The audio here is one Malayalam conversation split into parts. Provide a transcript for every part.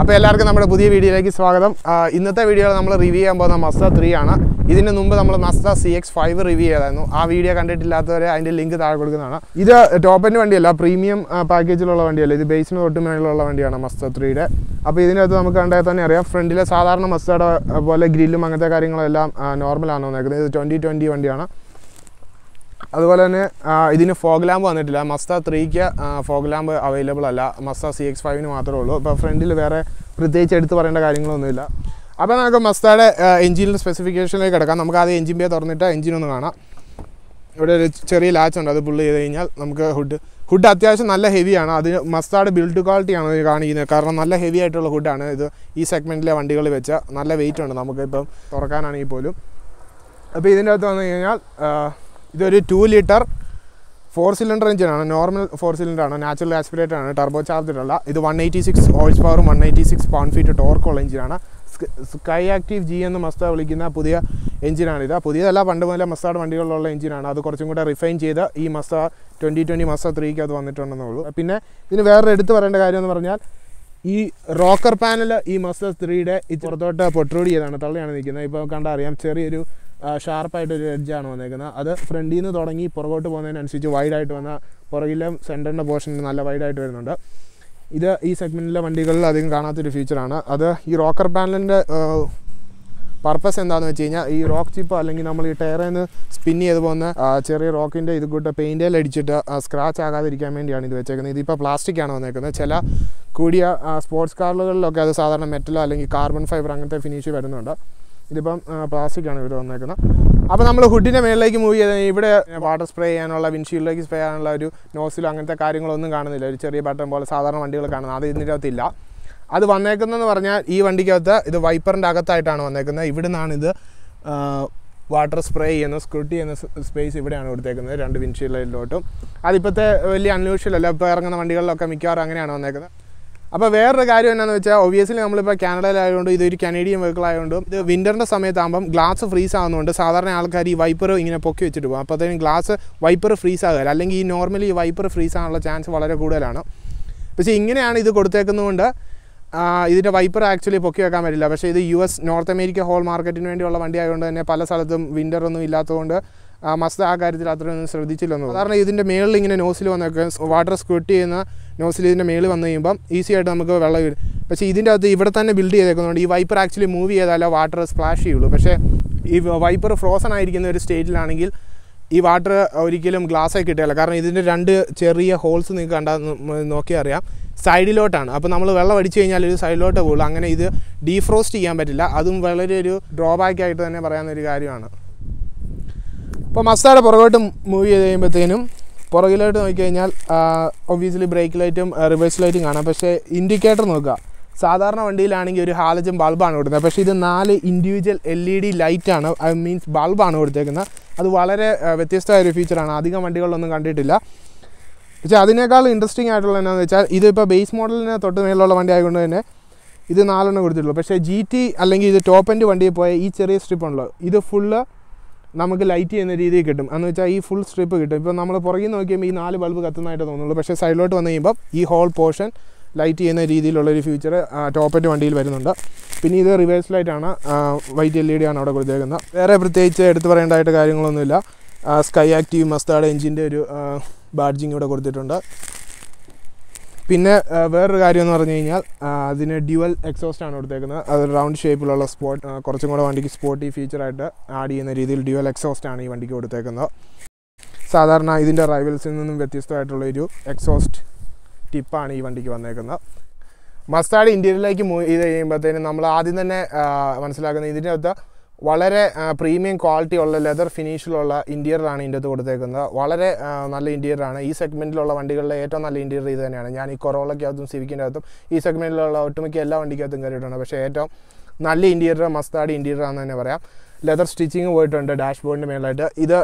അപ്പോൾ എല്ലാവർക്കും നമ്മുടെ പുതിയ വീഡിയോയിലേക്ക് സ്വാഗതം ഇന്നത്തെ വീഡിയോയിൽ നമ്മൾ റിവ്യൂ ചെയ്യാൻ പോകുന്ന മസ്ത ത്രീ ആണ് ഇതിന് മുമ്പ് നമ്മൾ Mazda C X five review ചെയ്തായിരുന്നു ആ വീഡിയോ കണ്ടിട്ടില്ലാത്തവരെ അതിൻ്റെ ലിങ്ക് താഴെ കൊടുക്കുന്നതാണ് ഇത് ടോപ്പിൻ്റെ വണ്ടിയല്ല പ്രീമിയം പാക്കേജിലുള്ള വണ്ടിയല്ല ഇത് ബേസിന് തൊട്ട് മേളിലുള്ള വണ്ടിയാണ് മസ്ത ത്രീയുടെ അപ്പോൾ ഇതിനകത്ത് നമുക്ക് കണ്ടാൽ തന്നെ അറിയാം ഫ്രണ്ടിലെ സാധാരണ മസ്തയുടെ പോലെ ഗ്രില്ലും അങ്ങനത്തെ കാര്യങ്ങളെല്ലാം നോർമലാണ് നോക്കുന്നത് ഇത് ട്വൻറ്റി ട്വൻറ്റി വണ്ടിയാണ് അതുപോലെ തന്നെ ഇതിന് ഫോഗ് ലാമ്പ് വന്നിട്ടില്ല മസ്ത ത്രീക്ക് ഫോഗ് ലാമ്പ് അവൈലബിൾ അല്ല മസ്ത സി എക്സ് ഫൈവിന് മാത്രമേ ഉള്ളൂ അപ്പോൾ ഫ്രണ്ടിൽ വേറെ പ്രത്യേകിച്ച് എടുത്ത് പറയേണ്ട കാര്യങ്ങളൊന്നുമില്ല അപ്പോൾ നമുക്ക് മസ്താടെ എഞ്ചിനിൻ്റെ സ്പെസിഫിക്കേഷനിലേക്ക് കിടക്കാം നമുക്ക് ആദ്യം എഞ്ചിൻ പേ തുറന്നിട്ട് എഞ്ചിൻ ഒന്ന് കാണാം ഇവിടെ ഒരു ചെറിയ ലാച്ച് ഉണ്ട് അത് പുള്ളി ചെയ്ത് കഴിഞ്ഞാൽ നമുക്ക് ഹുഡ് ഹുഡ് അത്യാവശ്യം നല്ല ഹെവിയാണ് അത് മസ്താട് ബിൽഡ് ക്വാളിറ്റിയാണ് കാണിക്കുന്നത് കാരണം നല്ല ഹെവി ആയിട്ടുള്ള ഹുഡാണ് ഇത് ഈ സെഗ്മെൻറ്റിലെ വണ്ടികൾ വെച്ച നല്ല വെയിറ്റ് ഉണ്ട് നമുക്ക് ഇപ്പം തുറക്കാനാണെങ്കിൽ പോലും അപ്പോൾ ഇതിൻ്റെ അകത്ത് വന്നു കഴിഞ്ഞാൽ ഇതൊരു ടു ലിറ്റർ ഫോർ സിലിണ്ടർ എഞ്ചിനാണ് നോർമൽ ഫോർ സിലിണ്ടറാണ് നാച്ചുറൽ ആസ്പിറേറ്റർ ആണ് ടർബോ ചാർജറുള്ള ഇത് വൺ എയ്റ്റി സിക്സ് ഓയിൽസ് പവറും one eighty six pound feet ടോർക്കുള്ള എഞ്ചിനാണ് സ്കൈ ആക്റ്റീവ് ജി എന്ന് മസ്താ വിളിക്കുന്ന പുതിയ എഞ്ചിനാണിത് പുതിയതല്ല പണ്ട് മുതലേ മസ്താഡ് വണ്ടികളിലുള്ള എഞ്ചിനാണ് അത് കുറച്ചും കൂടെ റിഫൈൻ ചെയ്ത് ഈ മസ്ത ട്വൻറ്റി ട്വൻറ്റി മസ്ത ത്രീക്ക് അത് വന്നിട്ടുണ്ടെന്നേ ഉള്ളൂ പിന്നെ ഇതിന് വേറെ എടുത്ത് പറയേണ്ട കാര്യം എന്ന് പറഞ്ഞാൽ ഈ റോക്കർ പാനൽ ഈ മസ്ത ത്രീയുടെ ഈ പുറത്തോട്ട് പൊട്രോഡ് ചെയ്താണ് തള്ളിയാണ് നിൽക്കുന്നത് ഇപ്പോൾ കണ്ടറിയാം ചെറിയൊരു ഷാർപ്പായിട്ട് ഒരു എഡ്ജാണ് വന്നേക്കുന്നത് അത് ഫ്രണ്ടിൽ നിന്ന് തുടങ്ങി പുറകോട്ട് പോകുന്നതിനനുസരിച്ച് വൈഡായിട്ട് വന്ന പുറകിലെ സെൻറ്ററിൻ്റെ പോർഷൻ നല്ല വൈഡായിട്ട് വരുന്നുണ്ട് ഇത് ഈ സെഗ്മെൻറ്റിലെ വണ്ടികളിൽ അധികം കാണാത്തൊരു ഫീച്ചറാണ് അത് ഈ റോക്കർ പാനലിൻ്റെ പർപ്പസ് എന്താണെന്ന് വെച്ച് കഴിഞ്ഞാൽ ഈ റോക്ക് ചിപ്പ് അല്ലെങ്കിൽ നമ്മൾ ഈ ടയറിൽ നിന്ന് സ്പിൻ ചെയ്ത് പോകുന്ന ചെറിയ റോക്കിൻ്റെ ഇത് കൂട്ട് പെയിൻറ്റേൽ അടിച്ചിട്ട് സ്ക്രാച്ച് ആകാതിരിക്കാൻ വേണ്ടിയാണ് ഇത് വെച്ചേക്കുന്നത് ഇതിപ്പോൾ പ്ലാസ്റ്റിക്കാണ് വന്നേക്കുന്നത് ചില കൂടിയ സ്പോർട്സ് കാറുകളിലൊക്കെ അത് സാധാരണ മെറ്റലോ അല്ലെങ്കിൽ കാർബൺ ഫൈബർ അങ്ങനത്തെ ഫിനിഷ് വരുന്നുണ്ട് ഇതിപ്പം പ്ലാസ്റ്റിക് ആണ് ഇവിടെ വന്നേക്കുന്നത് അപ്പോൾ നമ്മൾ ഹുഡിൻ്റെ മേളിലേക്ക് മൂവ് ചെയ്ത് ഇവിടെ വാട്ടർ സ്പ്രേ ചെയ്യാനുള്ള വിൻഷീൽഡിലേക്ക് സ്പ്രേ ചെയ്യാനുള്ള ഒരു നോസിലും അങ്ങനത്തെ കാര്യങ്ങളൊന്നും കാണുന്നില്ല ഒരു ചെറിയ ബട്ടൺ പോലെ സാധാരണ വണ്ടികൾ കാണുന്നത് അത് ഇതിനകത്തില്ല അത് വന്നേക്കുന്നതെന്ന് പറഞ്ഞാൽ ഈ വണ്ടിക്കകത്ത് ഇത് വൈപ്പറിൻ്റെ അകത്തായിട്ടാണ് വന്നേക്കുന്നത് ഇവിടെ നിന്നാണിത് ഇത് വാട്ടർ സ്പ്രേ ചെയ്യുന്ന സ്ക്രൂട്ടി ചെയ്യുന്ന സ്പേസ് ഇവിടെയാണ് കൊടുത്തേക്കുന്നത് രണ്ട് വിൻഷീൽഡിലോട്ടും അതിപ്പോഴത്തെ വലിയ അൺയൂഷ്വൽ അല്ല ഇപ്പോൾ ഇറങ്ങുന്ന വണ്ടികളിലൊക്കെ മിക്കവാറും അങ്ങനെയാണ് വന്നേക്കുന്നത് അപ്പോൾ വേറൊരു കാര്യം എന്നാന്ന് വെച്ചാൽ ഒബിയസ്ലി നമ്മളിപ്പോൾ കാനഡയിലായതുകൊണ്ട് ഇതൊരു കനേഡിയൻ വെഹിക്കിൾ ആയതുകൊണ്ടും ഇത് വിൻ്ററിൻ്റെ സമയത്താകുമ്പം ഗ്ലാസ് ഫ്രീസ് ആകുന്നുണ്ട് സാധാരണ ആൾക്കാർ ഈ വൈപ്പർ ഇങ്ങനെ പൊക്കി വെച്ചിട്ട് പോകും അപ്പോഴത്തേനും ഗ്ലാസ് വൈപ്പർ ഫ്രീസ് ആകുക അല്ലെങ്കിൽ ഈ നോർമലി ഈ വൈപ്പർ ഫ്രീസ് ആകാനുള്ള ചാൻസ് വളരെ കൂടുതലാണ് പക്ഷേ ഇങ്ങനെയാണ് ഇത് കൊടുത്തേക്കുന്നതുകൊണ്ട് ഇതിൻ്റെ വൈപ്പർ ആക്ച്വലി പൊക്കി വെക്കാൻ പറ്റില്ല പക്ഷേ ഇത് U S North America whole മാർക്കറ്റിന് വേണ്ടിയുള്ള വണ്ടി ആയതുകൊണ്ട് തന്നെ പല സ്ഥലത്തും വിൻ്ററൊന്നും ഇല്ലാത്തതുകൊണ്ട് മസ്ത ആ കാര്യത്തിൽ അത്രയൊന്നും ശ്രദ്ധിച്ചില്ലെന്ന് സാധാരണ ഇതിൻ്റെ മേളിൽ ഇങ്ങനെ നോസിൽ വന്നൊക്കെ വാട്ടർ സ്ക്വിട്ട് ചെയ്യുന്ന നോസിൽ ഇതിൻ്റെ മേളിൽ വന്നു കഴിയുമ്പം ഈസി ആയിട്ട് നമുക്ക് വെള്ളം വീഴും പക്ഷേ ഇതിൻ്റെ അകത്ത് ഇവിടെ തന്നെ ബിൽഡ് ചെയ്തേക്കുന്നതുകൊണ്ട് ഈ വൈപ്പർ ആക്ച്വലി മൂവ് ചെയ്താലേ വാട്ടർ സ്പ്ലാഷ് ചെയ്യുള്ളൂ പക്ഷേ ഈ വൈപ്പർ ഫ്രോസൺ ആയിരിക്കുന്ന ഒരു സ്റ്റേജിലാണെങ്കിൽ ഈ വാട്ടർ ഒരിക്കലും ഗ്ലാസ്സായി കിട്ടുകയില്ല കാരണം ഇതിൻ്റെ രണ്ട് ചെറിയ ഹോൾസ് നിങ്ങൾക്ക് കണ്ടാൽ നോക്കി അറിയാം സൈഡിലോട്ടാണ് അപ്പോൾ നമ്മൾ വെള്ളം അടിച്ചു കഴിഞ്ഞാൽ ഒരു സൈഡിലോട്ട് പോകുള്ളൂ അങ്ങനെ ഇത് ഡീഫ്രോസ്റ്റ് ചെയ്യാൻ പറ്റില്ല അതും വളരെ ഒരു ഡ്രോബാക്ക് ആയിട്ട് തന്നെ പറയാവുന്ന ഒരു കാര്യമാണ് അപ്പോൾ മസ്താടെ പുറകോട്ട് മൂവ് ചെയ്ത് കഴിയുമ്പോഴത്തേനും പുറകിലോട്ട് നോക്കിക്കഴിഞ്ഞാൽ ഒബ്വിയസ്ലി ബ്രേക്ക് ലൈറ്റും റിവേഴ്സ് ലൈറ്റും കാണാം പക്ഷേ ഇൻഡിക്കേറ്റർ നോക്കുക സാധാരണ വണ്ടിയിലാണെങ്കിൽ ഒരു ഹാലജൻ ബൾബാണ് കൊടുക്കുന്നത് പക്ഷേ ഇത് നാല് ഇൻഡിവിജ്വൽ എൽ ഇ ഡി ലൈറ്റാണ് ഐ മീൻസ് ബൾബാണ് കൊടുത്തേക്കുന്നത് അത് വളരെ വ്യത്യസ്തമായ ഒരു ഫീച്ചറാണ് അധികം വണ്ടികളിലൊന്നും കണ്ടിട്ടില്ല പക്ഷേ അതിനേക്കാൾ ഇൻട്രസ്റ്റിംഗ് ആയിട്ടുള്ള എന്നാന്ന് വെച്ചാൽ ഇതിപ്പോൾ ബേസ് മോഡലിന് തൊട്ട് മേലുള്ള വണ്ടി ആയതുകൊണ്ട് തന്നെ ഇത് നാലെണ്ണം കൊടുത്തിട്ടുള്ളൂ പക്ഷേ ജി ടി അല്ലെങ്കിൽ ഇത് ടോപ്പ് എൻഡ് വണ്ടിയിൽ പോയ ഈ ചെറിയ സ്ട്രിപ്പ് ഉണ്ടല്ലോ ഇത് ഫുള്ള് നമുക്ക് ലൈറ്റ് ചെയ്യുന്ന രീതിയിൽ കിട്ടും എന്ന് വെച്ചാൽ ഈ ഫുൾ സ്ട്രിപ്പ് കിട്ടും ഇപ്പോൾ നമ്മൾ പുറകിൽ നോക്കിയുമ്പോൾ ഈ നാല് ബൾബ് കത്തുന്നതായിട്ട് തോന്നുള്ളൂ പക്ഷേ സൈഡിലോട്ട് വന്നു കഴിയുമ്പോൾ ഈ ഹോൾ പോർഷൻ ലൈറ്റ് ചെയ്യുന്ന രീതിയിലുള്ളൊരു ഫീച്ചർ ടോപ്പറ്റ് വണ്ടിയിൽ വരുന്നുണ്ട് പിന്നെ ഇത് റിവേഴ്സ് ലൈറ്റാണ് വൈറ്റ് എൽ ഇ ഡി ആണ് അവിടെ കൊടുത്തേക്കുന്നത് വേറെ പ്രത്യേകിച്ച് എടുത്തു പറയേണ്ടതായിട്ട് കാര്യങ്ങളൊന്നുമില്ല സ്കൈ ആക്റ്റീവ് മസ്താഡ് എഞ്ചിൻ്റെ ഒരു ബാഡ്ജിങ് ഇവിടെ കൊടുത്തിട്ടുണ്ട് പിന്നെ വേറൊരു കാര്യം എന്ന് പറഞ്ഞു കഴിഞ്ഞാൽ അതിന് ഡ്യുവൽ എക്സോസ്റ്റ് ആണ് കൊടുത്തേക്കുന്നത് അത് റൗണ്ട് ഷേപ്പിലുള്ള സ്പോട്ട് കുറച്ചും കൂടെ വണ്ടിക്ക് സ്പോട്ടി ഫീച്ചറായിട്ട് ആഡ് ചെയ്യുന്ന രീതിയിൽ ഡ്യുവൽ എക്സോസ്റ്റ് ആണ് ഈ വണ്ടിക്ക് കൊടുത്തേക്കുന്നത് സാധാരണ ഇതിൻ്റെ റൈവൽസിൽ നിന്നും വ്യത്യസ്തമായിട്ടുള്ള ഒരു എക്സോസ്റ്റ് ടിപ്പാണ് ഈ വണ്ടിക്ക് വന്നേക്കുന്നത് മസ്താഡ് ഇൻറ്റീരിയറിലേക്ക് മൂവ് ചെയ്ത് കഴിയുമ്പോഴത്തേനും നമ്മൾ ആദ്യം തന്നെ മനസ്സിലാക്കുന്നത് ഇതിൻ്റെ അകത്ത് വളരെ പ്രീമിയം ക്വാളിറ്റി ഉള്ള ലെതർ ഫിനിഷിലുള്ള ഇൻറ്റീരിയറാണ് ഇതിൻ്റെ അത് കൊടുത്തേക്കുന്നത് വളരെ നല്ല ഇൻറ്റീരിയറാണ് ഈ സെഗ്മെൻറ്റിലുള്ള വണ്ടികളിലെ ഏറ്റവും നല്ല ഇൻറ്റീരിയർ ഇത് തന്നെയാണ് ഞാൻ ഈ കൊറോളയ്ക്കകത്തും സിവിക്കിൻ്റെ അകത്തും ഈ സെഗ്മെൻറ്റിലുള്ള ഒട്ടുമിക്ക എല്ലാ വണ്ടിക്കകത്തും കയറിയിട്ടുണ്ട് പക്ഷേ ഏറ്റവും നല്ല ഇൻറ്റീരിയർ മസ്താഡ് ഇൻറ്റീരിയർ ആണെന്ന് തന്നെ പറയാം ലെതർ സ്റ്റിച്ചിങ് പോയിട്ടുണ്ട് ഡാഷ്ബോർഡിൻ്റെ മേളായിട്ട് ഇത്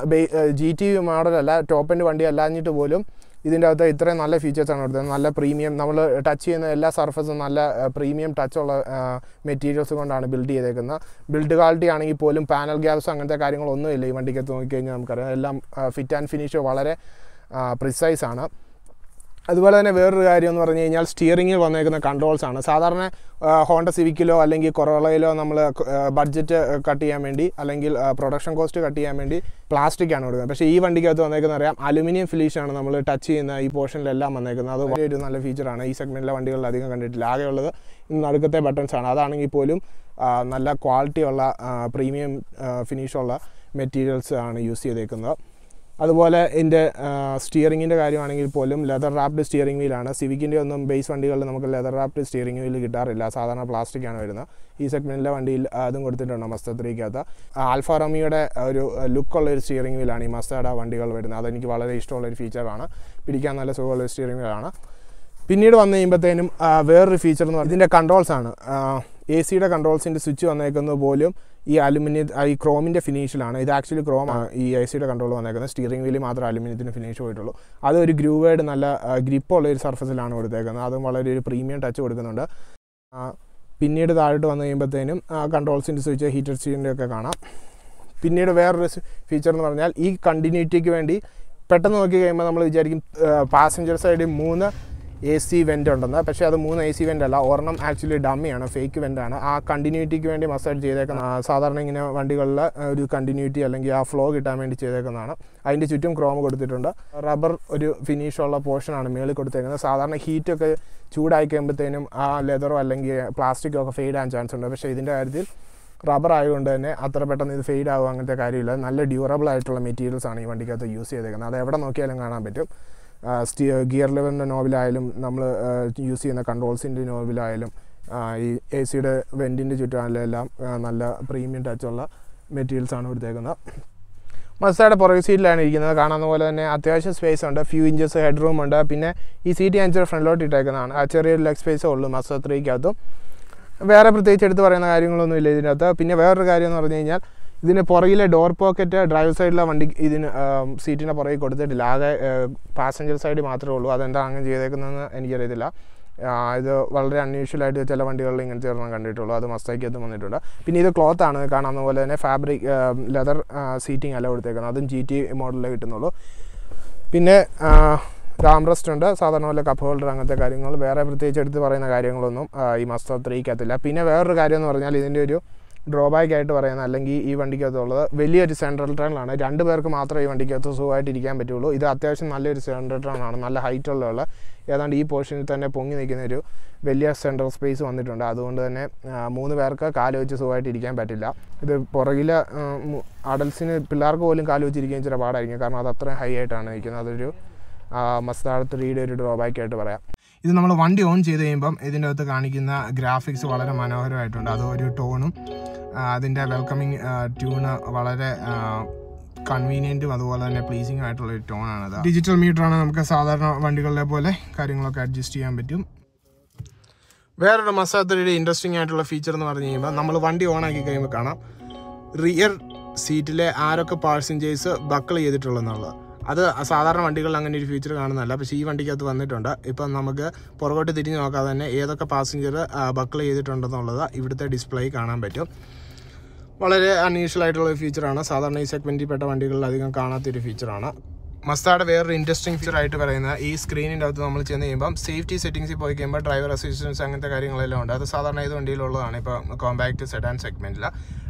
ജി ടി വി മോഡലല്ല ടോപ്പ് വണ്ടി അല്ലാഞ്ഞിട്ട് പോലും ഇതിൻ്റെ അകത്ത് ഇത്രയും നല്ല ഫീച്ചേഴ്സാണ് കൊടുത്തത് നല്ല പ്രീമിയം നമ്മൾ ടച്ച് ചെയ്യുന്ന എല്ലാ സർഫസും നല്ല പ്രീമിയം ടച്ചുള്ള മെറ്റീരിയൽസ് കൊണ്ടാണ് ബിൽഡ് ചെയ്തേക്കുന്നത് ബിൽഡ് ക്വാളിറ്റി ആണെങ്കിൽ പോലും പാനൽ ഗ്യാപ്സ് അങ്ങനത്തെ കാര്യങ്ങളൊന്നും ഇല്ല ഈ വണ്ടിക്കകത്ത് നോക്കിക്കഴിഞ്ഞാൽ നമുക്കറിയാം എല്ലാം ഫിറ്റ് ആൻഡ് ഫിനിഷ് വളരെ പ്രിസൈസാണ് അതുപോലെ തന്നെ വേറൊരു കാര്യം എന്ന് പറഞ്ഞു കഴിഞ്ഞാൽ സ്റ്റിയറിങ്ങിൽ വന്നേക്കുന്ന കൺട്രോൾസ് ആണ് സാധാരണ ഹോണ്ട സിവിക്കിലോ അല്ലെങ്കിൽ കൊറോളയിലോ നമ്മൾ ബഡ്ജറ്റ് കട്ട് ചെയ്യാൻ വേണ്ടി അല്ലെങ്കിൽ പ്രൊഡക്ഷൻ കോസ്റ്റ് കട്ട് ചെയ്യാൻ വേണ്ടി പ്ലാസ്റ്റിക്കാണ് കൊടുക്കുന്നത് പക്ഷേ ഈ വണ്ടിക്കകത്ത് വന്നേക്കുന്ന അറിയാം അലുമിനിയം ഫിലിഷാണ് നമ്മൾ ടച്ച് ചെയ്യുന്ന ഈ പോർഷനിലെല്ലാം വന്നേക്കുന്നത് അത് വളരെ ഒരു നല്ല ഫീച്ചറാണ് ഈ സെഗ്മെൻറ്റിലെ വണ്ടികളിൽ അധികം കണ്ടിട്ടില്ല ആകെയുള്ളത് നടുക്കത്തെ ബട്ടൺസ് ആണ് അതാണെങ്കിൽ പോലും നല്ല ക്വാളിറ്റിയുള്ള പ്രീമിയം ഫിനിഷുള്ള മെറ്റീരിയൽസ് ആണ് യൂസ് ചെയ്തേക്കുന്നത് അതുപോലെ ഇതിൻ്റെ സ്റ്റിയറിങ്ങിൻ്റെ കാര്യമാണെങ്കിൽ പോലും ലെതർ റാപ്ഡ് സ്റ്റിയറിംഗ് വീലാണ് സിവിക്കിൻ്റെ ഒന്നും ബേസ് വണ്ടികളിൽ നമുക്ക് ലെതർ റാപ്ഡ് സ്റ്റിയറിംഗ് വീൽ കിട്ടാറില്ല സാധാരണ പ്ലാസ്റ്റിക്കാണ് വരുന്നത് ഈ സെഗ്മെൻറ്റിലെ വണ്ടിയിൽ അതും കൊടുത്തിട്ടുണ്ട് മസ്ത ത്രീക്കകത്ത് ആൽഫ റമിയുടെ ഒരു ലുക്കുള്ള ഒരു സ്റ്റിയറിംഗ് വീലാണ് ഈ മസ്തയുടെ വണ്ടികൾ വരുന്നത് അതെനിക്ക് വളരെ ഇഷ്ടമുള്ള ഒരു ഫീച്ചറാണ് പിടിക്കാൻ നല്ല സുഖമുള്ള സ്റ്റിയറിംഗ് വീലാണ് പിന്നീട് വന്നു കഴിയുമ്പോഴത്തേനും വേറൊരു ഫീച്ചർ എന്ന് പറഞ്ഞാൽ ഇതിൻ്റെ കൺട്രോൾസ് ആണ് എ സിയുടെ കൺട്രോൾസിൻ്റെ സ്വിച്ച് വന്നേക്കുന്നത് പോലും ഈ അലുമിനിയ ഈ ക്രോമിൻ്റെ ഫിനിഷിലാണ് ഇത് ആക്ച്വലി ക്രോം ഈ എ സിയുടെ കൺട്രോൾ വന്നേക്കുന്നത് സ്റ്റിയറിംഗ് വീലിൽ മാത്രം അലുമിനിയത്തിൻ്റെ ഫിനിഷ് പോയിട്ടുള്ളൂ അതൊരു ഗ്രൂവേഡ് നല്ല ഗ്രിപ്പുള്ള ഒരു സർഫസിലാണ് കൊടുത്തേക്കുന്നത് അതും വളരെ ഒരു പ്രീമിയം ടച്ച് കൊടുക്കുന്നുണ്ട് പിന്നീട് താഴോട്ട് വന്നു കഴിയുമ്പോഴത്തേനും കൺട്രോൾസിൻ്റെ സ്വിച്ച് ഹീറ്റർ സ്റ്റിയറിൻ്റെ ഒക്കെ കാണാം പിന്നീട് വേറൊരു ഫീച്ചർ എന്ന് പറഞ്ഞാൽ ഈ കണ്ടിന്യൂറ്റിക്ക് വേണ്ടി പെട്ടെന്ന് നോക്കി കഴിയുമ്പോൾ നമ്മൾ വിചാരിക്കും പാസഞ്ചർ സൈഡിൽ മൂന്ന് എ സി വെൻ്റ് ഉണ്ടെന്ന് പക്ഷേ അത് മൂന്ന് എ സി വെൻ്റ് അല്ല ഒരെണ്ണം ആക്ച്വലി ഡമ്മിയാണ് ഫേക്ക് വെൻ്റാണ് ആ കണ്ടിന്യൂറ്റിക്ക് വേണ്ടി മസാജ് ചെയ്തേക്കുന്ന സാധാരണ ഇങ്ങനെ വണ്ടികളിൽ ഒരു കണ്ടിന്യൂറ്റി അല്ലെങ്കിൽ ആ ഫ്ലോ കിട്ടാൻ വേണ്ടി ചെയ്തേക്കുന്നതാണ് അതിൻ്റെ ചുറ്റും ക്രോം കൊടുത്തിട്ടുണ്ട് റബ്ബർ ഒരു ഫിനിഷുള്ള പോർഷനാണ് മേളിൽ കൊടുത്തേക്കുന്നത് സാധാരണ ഹീറ്റൊക്കെ ചൂടായി കഴിയുമ്പോഴത്തേനും ആ ലെതറോ അല്ലെങ്കിൽ പ്ലാസ്റ്റിക്കോ ഒക്കെ ഫെയ്ഡ് ആകാൻ ചാൻസ് ഉണ്ട് പക്ഷേ ഇതിൻ്റെ കാര്യത്തിൽ റബ്ബർ ആയതുകൊണ്ട് തന്നെ അത്ര പെട്ടെന്ന് ഇത് ഫെയ്ഡ് ആകുക അങ്ങനത്തെ കാര്യമില്ല നല്ല ഡ്യൂറബിൾ ആയിട്ടുള്ള മെറ്റീരിയൽസാണ് ഈ വണ്ടിക്കകത്ത് യൂസ് ചെയ്തേക്കുന്നത് അത് എവിടെ നോക്കിയാലും കാണാൻ പറ്റും ഗിയർ ലെവലിൻ്റെ നോബിലായാലും നമ്മൾ യൂസ് ചെയ്യുന്ന കൺട്രോൾസിൻ്റെ നോബിലായാലും ഈ എ സിയുടെ വെൻറ്റിൻ്റെ എല്ലാം നല്ല പ്രീമിയം ടച്ചുള്ള മെറ്റീരിയൽസാണ് കൊടുത്തേക്കുന്നത് മസ്തയുടെ പുറകെ സീറ്റിലാണ് ഇരിക്കുന്നത് കാണാവുന്ന പോലെ തന്നെ അത്യാവശ്യം സ്പേസ് ഉണ്ട് ഫ്യൂ ഇഞ്ചസ് ഹെഡ് റൂം ഉണ്ട് പിന്നെ ഈ സീറ്റ് ഞാൻ ചെറിയ ഫ്രണ്ടിലോട്ട് ഇട്ടേക്കുന്നതാണ് ആ ചെറിയൊരു ലെഗ് സ്പേസേ ഉള്ളൂ മസ്ത ത്രീക്കകത്തും വേറെ പ്രത്യേകിച്ച് എടുത്ത് പറയുന്ന കാര്യങ്ങളൊന്നും ഇല്ല ഇതിനകത്ത് പിന്നെ വേറൊരു കാര്യം എന്ന് പറഞ്ഞു കഴിഞ്ഞാൽ ഇതിന് പുറകിലെ ഡോർ പോക്കറ്റ് ഡ്രൈവർ സൈഡിലെ വണ്ടി ഇതിന് സീറ്റിൻ്റെ പുറകിൽ കൊടുത്തിട്ടില്ല ആകെ പാസഞ്ചർ സൈഡ് മാത്രമേ ഉള്ളൂ അതെന്താ അങ്ങനെ ചെയ്തേക്കുന്നതെന്ന് എനിക്കറിയത്തില്ല ഇത് വളരെ അൺയൂഷ്വലായിട്ട് ചില വണ്ടികളിൽ ഇങ്ങനത്തെ ഒരെണ്ണം കണ്ടിട്ടുള്ളൂ അത് മസ്താക്കിയതും വന്നിട്ടുണ്ട് പിന്നെ ഇത് ക്ലോത്ത് ആണ് കാണാവുന്ന പോലെ തന്നെ ഫാബ്രിക് ലെതർ സീറ്റിംഗ് അല്ല കൊടുത്തേക്കുന്നത് അതും ജി ടി മോഡലിൽ കിട്ടുന്നുള്ളൂ പിന്നെ റാം റെസ്റ്റ് ഉണ്ട് സാധാരണ പോലെ കപ്പ് ഹോൾഡർ അങ്ങനത്തെ കാര്യങ്ങൾ വേറെ പ്രത്യേകിച്ച് എടുത്ത് പറയുന്ന കാര്യങ്ങളൊന്നും ഈ മസ്ത ത്രീക്കത്തില്ല പിന്നെ വേറൊരു കാര്യം എന്ന് പറഞ്ഞാൽ ഇതിൻ്റെ ഒരു ഡ്രോബാക്ക് ആയിട്ട് പറയുന്നത് അല്ലെങ്കിൽ ഈ വണ്ടിക്കകത്തുള്ളത് വലിയൊരു സെൻട്രൽ ടേണിലാണ് രണ്ട് പേർക്ക് മാത്രമേ ഈ വണ്ടിക്കകത്ത് സുഖമായിട്ട് ഇരിക്കാൻ പറ്റുള്ളൂ ഇത് അത്യാവശ്യം നല്ലൊരു സെൻട്രൽ ടേണാണ് നല്ല ഹൈറ്റ് ഉള്ള ഏതാണ്ട് ഈ പോർഷനിൽ തന്നെ പൊങ്ങി നിൽക്കുന്ന ഒരു വലിയ സെൻട്രൽ സ്പേസ് വന്നിട്ടുണ്ട് അതുകൊണ്ട് തന്നെ മൂന്ന് പേർക്ക് കാല് വെച്ച് സുഖമായിട്ട് ഇരിക്കാൻ പറ്റില്ല ഇത് പുറകിലെ അഡൽസിന് പിള്ളേർക്ക് പോലും കാല് വെച്ചിരിക്കുകയും ചില പാടായിരിക്കും കാരണം അത് അത്രയും ഹൈ ആയിട്ടാണ് നിൽക്കുന്നത് അതൊരു മസ്താർ റീഡ് ഒരു ആയിട്ട് പറയാം ഇത് നമ്മൾ വണ്ടി ഓൺ ചെയ്ത് കഴിയുമ്പം ഇതിൻ്റെ അകത്ത് കാണിക്കുന്ന ഗ്രാഫിക്സ് വളരെ മനോഹരമായിട്ടുണ്ട് അത് ഒരു ടോണും അതിൻ്റെ വെൽക്കമിങ് ട്യൂണ് വളരെ കൺവീനിയൻറ്റും അതുപോലെ തന്നെ പ്ലീസിംഗ് ആയിട്ടുള്ള ഒരു ടോണാണത് ഡിജിറ്റൽ മീറ്ററാണ് നമുക്ക് സാധാരണ വണ്ടികളിലെ പോലെ കാര്യങ്ങളൊക്കെ അഡ്ജസ്റ്റ് ചെയ്യാൻ പറ്റും വേറൊരു മസാത്തയുടെ ഇൻട്രസ്റ്റിംഗ് ആയിട്ടുള്ള ഫീച്ചർ എന്ന് പറഞ്ഞു കഴിയുമ്പോൾ നമ്മൾ വണ്ടി ഓൺ ആക്കി കഴിയുമ്പോൾ കാണാം റിയർ സീറ്റിലെ ആരൊക്കെ പാഴ്സഞ്ചേഴ്സ് ബക്കിൾ ചെയ്തിട്ടുള്ളതെന്നുള്ളത് അത് സാധാരണ വണ്ടികളിൽ അങ്ങനെ ഒരു ഫീച്ചർ കാണുന്നതല്ല പക്ഷേ ഈ വണ്ടിക്കകത്ത് വന്നിട്ടുണ്ട് ഇപ്പം നമുക്ക് പുറകോട്ട് തിരിഞ്ഞ് നോക്കാതെ തന്നെ ഏതൊക്കെ പാസഞ്ചർ ബക്കിൾ ചെയ്തിട്ടുണ്ടെന്നുള്ളത് ഇവിടുത്തെ ഡിസ്പ്ലേ കാണാൻ പറ്റും വളരെ അൺയൂഷ്വൽ ആയിട്ടുള്ള ഒരു ഫീച്ചറാണ് സാധാരണ ഈ സെഗ്മെൻറ്റിൽ പെട്ട വണ്ടികളിൽ അധികം കാണാത്തൊരു ഫീച്ചറാണ് മസ്താഡ് വേറൊരു ഇൻട്രസ്റ്റിംഗ് ഫീച്ചർ ആയിട്ട് പറയുന്നത് ഈ സ്ക്രീനിൻ്റെ അകത്ത് നമ്മൾ ചെന്ന് കഴിയുമ്പം സേഫ്റ്റി സെറ്റിംഗ്സിൽ പോയി കഴിയുമ്പോൾ ഡ്രൈവർ അസിസ്റ്റൻസ് അങ്ങനത്തെ കാര്യങ്ങളെല്ലാം ഉണ്ട് അത് സാധാരണ ഏത് വണ്ടിയിലുള്ളതാണ് ഇപ്പോൾ കോമ്പാക്റ്റ് സെഡാൻ സെഗ്മെൻറ്റിൽ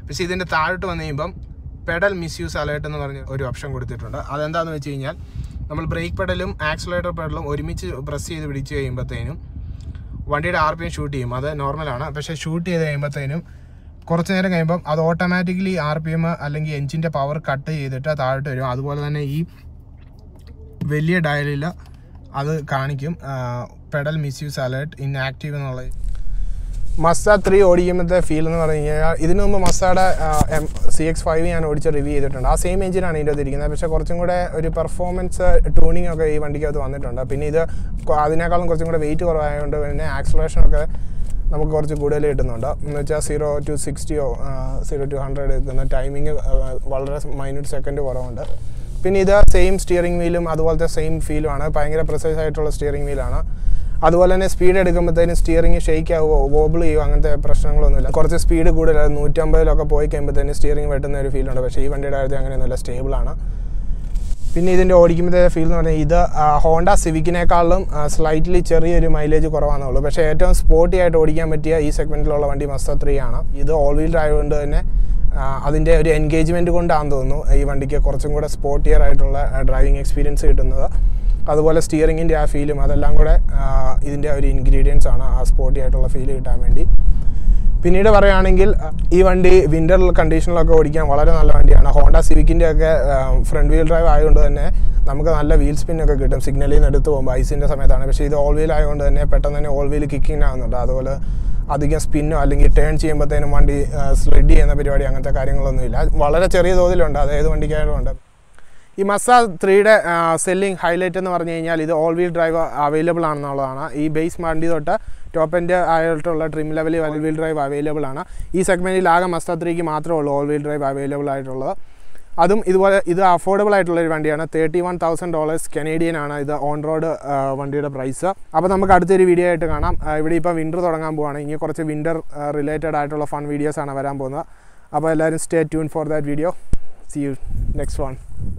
പക്ഷേ ഇതിൻ്റെ താഴോട്ട് വന്നു കഴിയുമ്പം പെഡൽ മിസ്യൂസ് അലേർട്ട് എന്ന് പറഞ്ഞ ഒരു ഓപ്ഷൻ കൊടുത്തിട്ടുണ്ട് അതെന്താണെന്ന് വെച്ച് കഴിഞ്ഞാൽ നമ്മൾ ബ്രേക്ക് പെഡലും ആക്സിലേറ്റർ പെഡലും ഒരുമിച്ച് പ്രസ് ചെയ്ത് പിടിച്ച് കഴിയുമ്പോഴത്തേനും വണ്ടിയുടെ ആർ പി എം ഷൂട്ട് ചെയ്യും അത് നോർമലാണ് പക്ഷേ ഷൂട്ട് ചെയ്ത് കഴിയുമ്പോഴത്തേനും കുറച്ച് നേരം കഴിയുമ്പം അത് ഓട്ടോമാറ്റിക്കലി ആർ പി എം അല്ലെങ്കിൽ എഞ്ചിൻ്റെ പവർ കട്ട് ചെയ്തിട്ട് താഴോട്ട് വരും അതുപോലെ തന്നെ ഈ വലിയ ഡയലില് അത് കാണിക്കും pedal misuse alert inactive എന്നുള്ളത് മസ്ത ത്രീ ഓടിക്കുമ്പോഴത്തെ ഫീൽ എന്ന് പറഞ്ഞു കഴിഞ്ഞാൽ ഇതിനു മുമ്പ് എം സി എക്സ് ഫൈവ് ഞാൻ ഓടിച്ച് റിവ്യൂ ചെയ്തിട്ടുണ്ട് ആ സെയിം എഞ്ചിനാണ് ഇതിൻ്റെ അത് ഇരിക്കുന്നത് പക്ഷേ കുറച്ചും കൂടെ ഒരു പെർഫോമൻസ് ട്യൂണിംഗ് ഒക്കെ ഈ വണ്ടിക്കകത്ത് വന്നിട്ടുണ്ട് പിന്നെ ഇത് അതിനേക്കാളും കുറച്ചും കൂടെ വെയിറ്റ് കുറവായതുകൊണ്ട് പിന്നെ ആക്സലേഷനൊക്കെ നമുക്ക് കുറച്ച് കൂടുതൽ കിട്ടുന്നുണ്ട് എന്ന് വെച്ചാൽ സീറോ ടു സിക്സ്റ്റിയോ സീറോ ടു ഹൺഡ്രഡ് എടുക്കുന്ന ടൈമിങ് വളരെ മൈന്യൂട്ട് സെക്കൻഡ് കുറവുണ്ട് പിന്നെ ഇത് സെയിം സ്റ്റിയറിംഗ് വീലും അതുപോലത്തെ സെയിം ഫീലുമാണ് ഭയങ്കര പ്രിസൈസ് ആയിട്ടുള്ള സ്റ്റിയറിംഗ് വീലാണ് അതുപോലെ തന്നെ സ്പീഡ് എടുക്കുമ്പോഴത്തേനും സ്റ്റിയറിംഗ് ഷെയ്ക്ക് ആവുമോ വോബിൾ ചെയ്യുമോ അങ്ങനത്തെ പ്രശ്നങ്ങളൊന്നുമില്ല കുറച്ച് സ്പീഡ് കൂടുതലാണ് നൂറ്റമ്പതിലൊക്കെ പോയി കഴിയുമ്പോഴത്തേനും സ്റ്റിയറിംഗ് വെട്ടുന്ന ഒരു ഫീലുണ്ട് പക്ഷേ ഈ വണ്ടിയുടെ കാര്യത്തിൽ സ്റ്റേബിൾ സ്റ്റേബിളാണ് പിന്നെ ഇതിൻ്റെ ഓടിക്കുമ്പോഴത്തെ ഫീൽ എന്ന് പറഞ്ഞാൽ ഇത് ഹോണ്ട സിവിക്കിനേക്കാളും സ്ലൈറ്റ്ലി ചെറിയൊരു മൈലേജ് കുറവാണെന്നുള്ളൂ പക്ഷേ ഏറ്റവും സ്പോർട്ടി ആയിട്ട് ഓടിക്കാൻ പറ്റിയ ഈ സെഗ്മെൻറ്റിലുള്ള വണ്ടി മസ്ത ത്രീ ആണ് ഇത് ഓൾ വീൽ ഡ്രൈവ് കൊണ്ട് തന്നെ അതിൻ്റെ ഒരു എൻഗേജ്മെൻറ്റ് കൊണ്ടാണെന്ന് തോന്നുന്നു ഈ വണ്ടിക്ക് കുറച്ചും കൂടെ സ്പോർട്ടിയർ ആയിട്ടുള്ള ഡ്രൈവിംഗ് എക്സ്പീരിയൻസ് കിട്ടുന്നത് അതുപോലെ സ്റ്റിയറിങ്ങിൻ്റെ ആ ഫീലും അതെല്ലാം കൂടെ ഇതിൻ്റെ ഒരു ഇൻഗ്രീഡിയൻസ് ആണ് ആ സ്പോട്ടി ആയിട്ടുള്ള ഫീൽ കിട്ടാൻ വേണ്ടി പിന്നീട് പറയുകയാണെങ്കിൽ ഈ വണ്ടി വിൻ്റർ കണ്ടീഷനിലൊക്കെ ഓടിക്കാൻ വളരെ നല്ല വണ്ടിയാണ് ഹോണ്ട സിവിക്കിൻ്റെ ഒക്കെ ഫ്രണ്ട് വീൽ ഡ്രൈവ് ആയതുകൊണ്ട് തന്നെ നമുക്ക് നല്ല വീൽ സ്പിന്നൊക്കെ കിട്ടും സിഗ്നലിൽ നിന്ന് എടുത്ത് പോകുമ്പോൾ ഐസിൻ്റെ സമയത്താണ് പക്ഷേ ഇത് ഓൾ വീൽ ആയതുകൊണ്ട് തന്നെ പെട്ടെന്ന് തന്നെ ഓൾ വീൽ കിക്കിങ് ആകുന്നുണ്ട് അതുപോലെ അധികം സ്പിന്നോ അല്ലെങ്കിൽ ടേൺ ചെയ്യുമ്പോഴത്തേനും വണ്ടി സ്ലെഡ് ചെയ്യുന്ന പരിപാടി അങ്ങനത്തെ കാര്യങ്ങളൊന്നുമില്ല വളരെ ചെറിയ തോതിലുണ്ട് അത് ഏത് വണ്ടിക്കായാലും ഉണ്ട് ഈ മസ ത്രീയുടെ സെല്ലിംഗ് ഹൈലൈറ്റ് എന്ന് പറഞ്ഞു കഴിഞ്ഞാൽ ഇത് ഓൾ വീൽ ഡ്രൈവ് അവൈലബിൾ ആണെന്നുള്ളതാണ് ഈ ബേസ് വണ്ടി തൊട്ട് ടോപ്പ് എൻഡ് ആയിട്ടുള്ള ട്രിം ലെവലിൽ ഓൾ വീൽ ഡ്രൈവ് അവൈലബിൾ ആണ് ഈ സെഗ്മെൻറ്റിൽ ആകെ മസ്ത ത്രീക്ക് മാത്രമേ ഉള്ളൂ ഓൾ വീൽ ഡ്രൈവ് അവൈലബിൾ ആയിട്ടുള്ളത് അതും ഇതുപോലെ ഇത് അഫോർഡബിൾ ആയിട്ടുള്ള ഒരു വണ്ടിയാണ് thirty one thousand dollars Canadian ആണ് ഇത് ഓൺ റോഡ് വണ്ടിയുടെ പ്രൈസ് അപ്പോൾ നമുക്ക് അടുത്തൊരു വീഡിയോ ആയിട്ട് കാണാം ഇവിടെ ഇപ്പോൾ വിൻ്റർ തുടങ്ങാൻ പോവുകയാണ് ഇനി കുറച്ച് വിൻ്റർ റിലേറ്റഡ് ആയിട്ടുള്ള ഫൺ വീഡിയോസാണ് വരാൻ പോകുന്നത് അപ്പോൾ എല്ലാവരും stay tune for that video see you next one